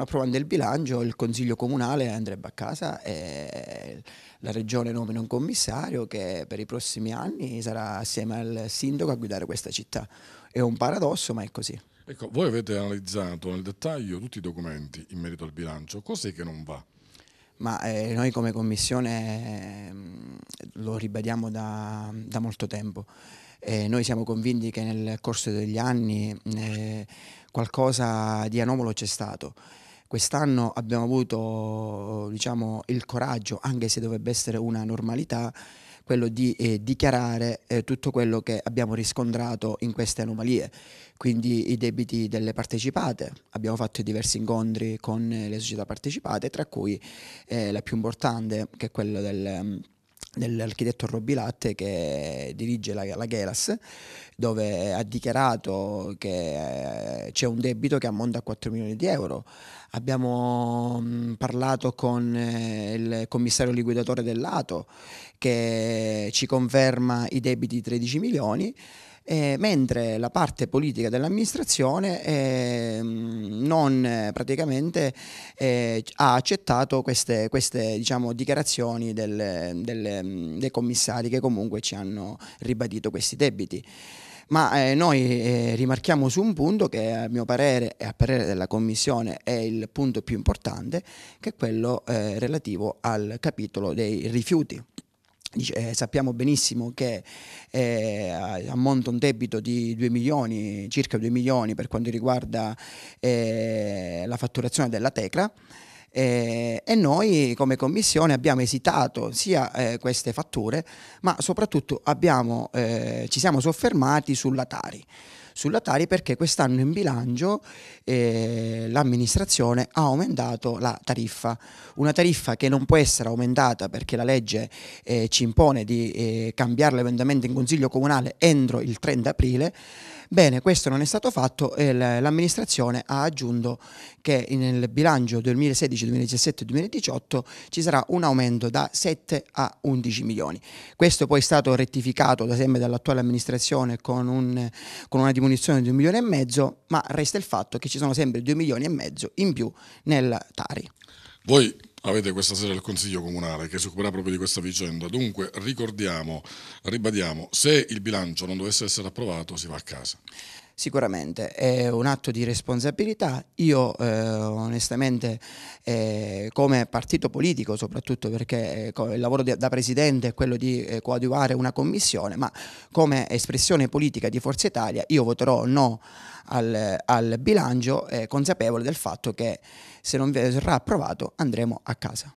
non approvando il bilancio il consiglio comunale andrebbe a casa e la regione nomina un commissario che per i prossimi anni sarà assieme al sindaco a guidare questa città. È un paradosso ma è così. Ecco, voi avete analizzato nel dettaglio tutti i documenti in merito al bilancio, cos'è che non va? Ma eh, noi come Commissione eh, lo ribadiamo da, da molto tempo. Eh, noi siamo convinti che nel corso degli anni eh, qualcosa di anomalo c'è stato. Quest'anno abbiamo avuto diciamo, il coraggio, anche se dovrebbe essere una normalità, quello di eh, dichiarare eh, tutto quello che abbiamo riscontrato in queste anomalie, quindi i debiti delle partecipate. Abbiamo fatto diversi incontri con eh, le società partecipate, tra cui eh, la più importante che è quella del dell'architetto Robby Latte che dirige la, la Gelas, dove ha dichiarato che eh, c'è un debito che ammonta a 4 milioni di euro. Abbiamo mm, parlato con eh, il commissario liquidatore del lato che ci conferma i debiti di 13 milioni. Eh, mentre la parte politica dell'amministrazione ehm, eh, non praticamente eh, ha accettato queste, queste diciamo, dichiarazioni del, del, Ehm, dei, commissari che comunque ci hanno ribadito questi debiti. Ma eh, noi eh, rimarchiamo su un punto che a mio parere e a parere della Commissione è il punto più importante, che è quello eh, relativo al capitolo dei rifiuti. Eh, sappiamo benissimo che eh, ammonta un debito di 2 milioni, circa 2 milioni per quanto riguarda eh, la fatturazione della Tecla eh, e noi come commissione abbiamo esitato sia eh, queste fatture ma soprattutto abbiamo, eh, ci siamo soffermati sulla Tari sulla Tari perché quest'anno in bilancio eh, l'amministrazione ha aumentato la tariffa, una tariffa che non può essere aumentata perché la legge eh, ci impone di eh, cambiarla eventualmente in Consiglio Comunale entro il 30 aprile. Bene, questo non è stato fatto e l'amministrazione ha aggiunto che nel bilancio 2016, 2017 e 2018 ci sarà un aumento da 7 a 11 milioni. Questo poi è stato rettificato da sempre dall'attuale amministrazione con, un, con una diminuzione di un milione e mezzo, ma resta il fatto che ci sono sempre due milioni e mezzo in più nel Tari. Voi avete questa sera il Consiglio Comunale che si occuperà proprio di questa vicenda, dunque ricordiamo, ribadiamo, se il bilancio non dovesse essere approvato si va a casa. Sicuramente è un atto di responsabilità. Io eh, onestamente eh, come partito politico soprattutto perché eh, il lavoro di, da presidente è quello di eh, coadiuvare una commissione, ma come espressione politica di Forza Italia io voterò no al, al bilancio eh, consapevole del fatto che se non verrà approvato andremo a casa.